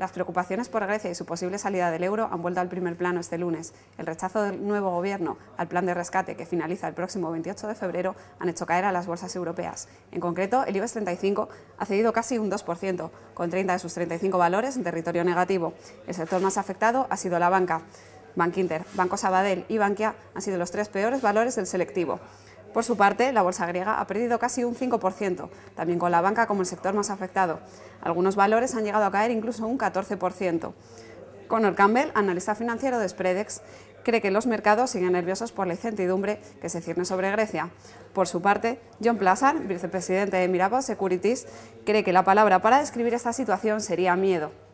Las preocupaciones por Grecia y su posible salida del euro han vuelto al primer plano este lunes. El rechazo del nuevo gobierno al plan de rescate que finaliza el próximo 28 de febrero han hecho caer a las bolsas europeas. En concreto, el IBEX 35 ha cedido casi un 2%, con 30 de sus 35 valores en territorio negativo. El sector más afectado ha sido la banca. Bankinter, Banco Sabadell y Bankia han sido los tres peores valores del selectivo. Por su parte, la bolsa griega ha perdido casi un 5%, también con la banca como el sector más afectado. Algunos valores han llegado a caer incluso un 14%. Conor Campbell, analista financiero de Spredex, cree que los mercados siguen nerviosos por la incertidumbre que se cierne sobre Grecia. Por su parte, John Plazar, vicepresidente de Mirabo Securities, cree que la palabra para describir esta situación sería miedo.